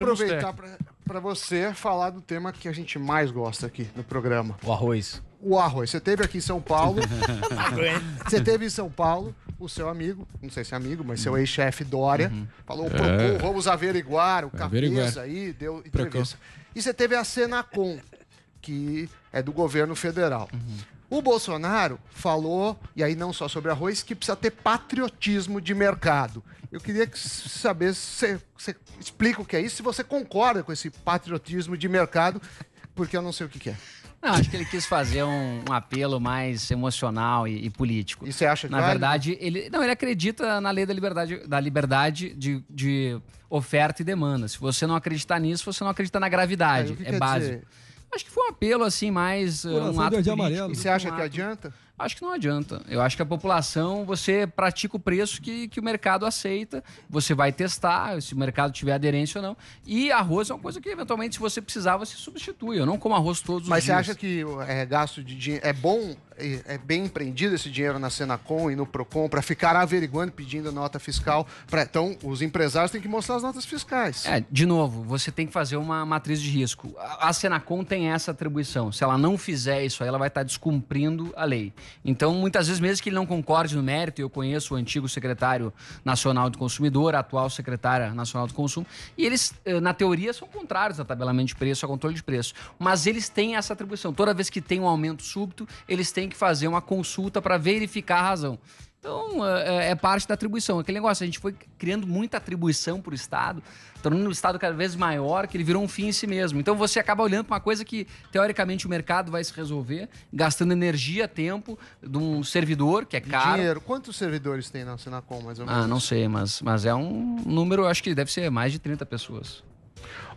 aproveitar é. para você falar do tema que a gente mais gosta aqui no programa. O arroz. O arroz. Você teve aqui em São Paulo. você teve em São Paulo o seu amigo, não sei se é amigo, mas seu uhum. ex-chefe Dória, uhum. falou, é. vamos averiguar o cabeça aí, deu entrevista. E você teve a Senacom, que é do governo federal. Uhum. O Bolsonaro falou, e aí não só sobre arroz, que precisa ter patriotismo de mercado. Eu queria saber se você explica o que é isso, se você concorda com esse patriotismo de mercado, porque eu não sei o que, que é. Não, acho que ele quis fazer um, um apelo mais emocional e, e, político. E você acha que Na vale? verdade, ele. Não, ele acredita na lei da liberdade, da liberdade de, de oferta e demanda. Se você não acreditar nisso, você não acredita na gravidade. É, é básico. Dizer? Acho que foi um apelo assim mais. Coração um ato de amarelo. E você acha um que ato... adianta? acho que não adianta. Eu acho que a população, você pratica o preço que, que o mercado aceita, você vai testar se o mercado tiver aderência ou não. E arroz é uma coisa que, eventualmente, se você precisar, você substitui. Eu não como arroz todos os Mas dias. Mas você acha que é, gasto de dinheiro é bom, é, bem empreendido esse dinheiro na Senacom e no Procon para ficar averiguando, pedindo nota fiscal? Pra, então, os empresários têm que mostrar as notas fiscais. É, de novo, você tem que fazer uma matriz de risco. A, Senacom tem essa atribuição. Se ela não fizer isso ela vai estar tá descumprindo a lei. Então, muitas vezes, mesmo que ele não concorde no mérito, eu conheço o antigo secretário nacional do consumidor, a atual secretária nacional do consumo, e eles, eh, na teoria, são contrários a tabelamento de preço, ao controle de preço. Mas eles têm essa atribuição. Toda vez que tem um aumento súbito, eles têm que fazer uma consulta para verificar a razão. Então, é, é, é parte da atribuição. Aquele negócio, a gente foi criando muita atribuição para o Estado, tornando o Estado cada vez maior, que ele virou um fim em si mesmo. Então, você acaba olhando para uma coisa que, teoricamente, o mercado vai se resolver, gastando energia, tempo de um servidor, que é caro. E dinheiro. Quantos servidores tem na Senacom, mais ou ah, menos? Ah, não sei, mas, mas é um número, acho que deve ser mais de 30 pessoas.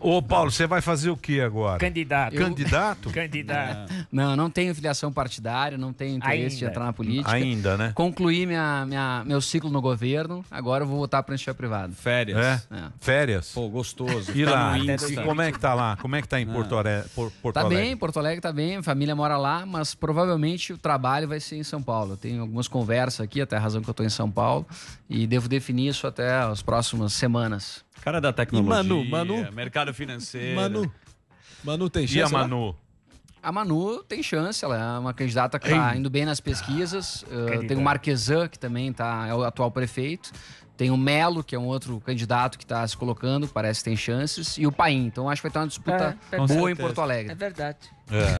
Ô, Paulo, você vai fazer o que agora? Candidato. Eu... Candidato? Candidato. Não, não tenho filiação partidária, não tenho interesse Ainda. de entrar na política. Ainda, né? Concluí minha, minha, meu ciclo no governo, agora eu vou voltar para encher privado. Férias. É? é? Férias? Pô, gostoso. E lá, tá e como é que tá lá? Como é que tá em Porto, Alegre? Porto tá bem, Porto Alegre tá bem, a família mora lá, mas provavelmente o trabalho vai ser em São Paulo. Eu tenho algumas conversas aqui, até a razão que eu tô em São Paulo, e devo definir isso até as próximas semanas. Cara da tecnologia, Manu, Manu, mercado Educada financeira. Manu. Manu tem chance. E a Manu? Lá? A Manu tem chance, ela é uma candidata que está indo bem nas pesquisas. Uh, tem o Marquesan, que também tá, é o atual prefeito. Tem o Melo, que é um outro candidato que está se colocando, parece que tem chances. E o Paim. Então acho que vai ter uma disputa é, boa certeza. em Porto Alegre. É verdade. É.